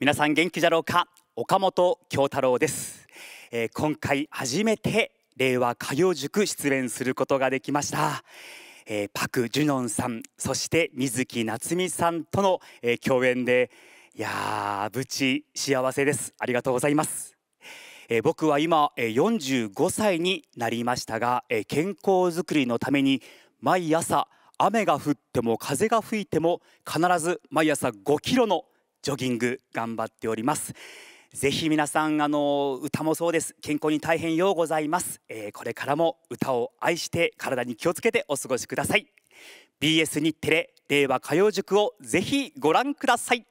皆さん元気じゃろうか岡本京太郎です、えー、今回初めて令和歌謡塾出演することができました、えー、パク・ジュノンさんそして水木夏美さんとの、えー、共演でいやーぶち幸せですありがとうございますえー、僕は今、えー、45歳になりましたが、えー、健康づくりのために毎朝雨が降っても風が吹いても必ず毎朝5キロのジョギング頑張っておりますぜひ皆さんあの歌もそうです健康に大変ようございます、えー、これからも歌を愛して体に気をつけてお過ごしください BS 日テレ令和歌謡塾をぜひご覧ください